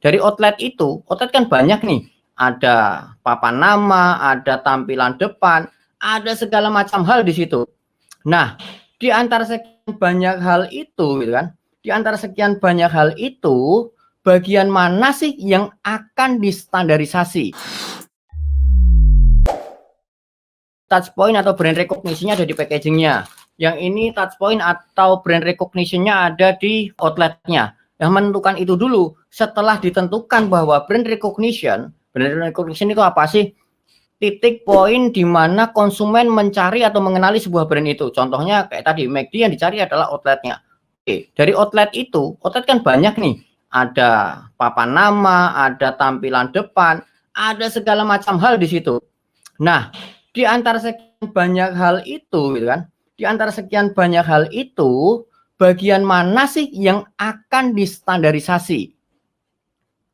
Dari outlet itu, outlet kan banyak nih. Ada papan nama, ada tampilan depan, ada segala macam hal di situ. Nah, di antara sekian banyak hal itu, gitu kan? Di antara sekian banyak hal itu, bagian mana sih yang akan distandarisasi? touch point atau brand recognition-nya ada di packagingnya. Yang ini touch point atau brand recognition-nya ada di outlet-nya yang menentukan itu dulu setelah ditentukan bahwa brand recognition brand recognition itu apa sih titik poin di mana konsumen mencari atau mengenali sebuah brand itu contohnya kayak tadi McD yang dicari adalah outletnya oke dari outlet itu outlet kan banyak nih ada papan nama ada tampilan depan ada segala macam hal di situ nah di antara sekian banyak hal itu gitu kan di antara sekian banyak hal itu bagian mana sih yang akan distandarisasi?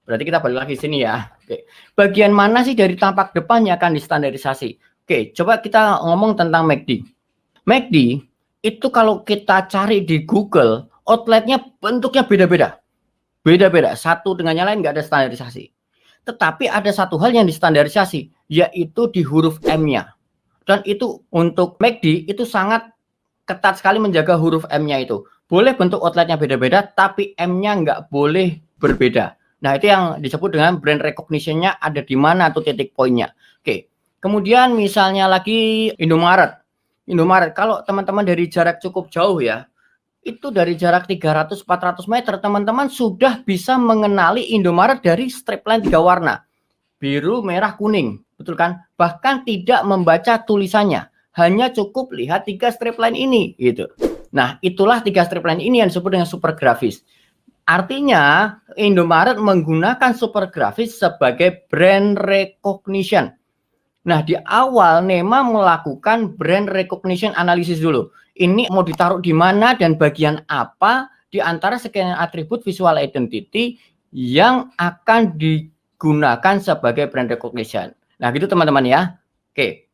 Berarti kita balik lagi sini ya. Oke. Bagian mana sih dari tampak depan yang akan distandarisasi? Oke, coba kita ngomong tentang MACD. MACD itu kalau kita cari di Google, outletnya bentuknya beda-beda. Beda-beda, satu dengan yang lain nggak ada standarisasi. Tetapi ada satu hal yang distandarisasi, yaitu di huruf M-nya. Dan itu untuk MACD itu sangat ketat sekali menjaga huruf M-nya itu. Boleh bentuk outletnya beda-beda, tapi M-nya nggak boleh berbeda. Nah, itu yang disebut dengan brand recognition-nya ada di mana atau titik poinnya. Oke. Kemudian misalnya lagi Indomaret. Indomaret, kalau teman-teman dari jarak cukup jauh ya, itu dari jarak 300-400 meter, teman-teman sudah bisa mengenali Indomaret dari strip line tiga warna. Biru, merah, kuning. Betul kan? Bahkan tidak membaca tulisannya. Hanya cukup lihat tiga strip line ini. gitu. Nah, itulah tiga strip line ini yang disebut dengan super grafis. Artinya, Indomaret menggunakan super grafis sebagai brand recognition. Nah, di awal Nema melakukan brand recognition analisis dulu. Ini mau ditaruh di mana dan bagian apa di antara sekian atribut visual identity yang akan digunakan sebagai brand recognition. Nah, gitu teman-teman ya. Oke.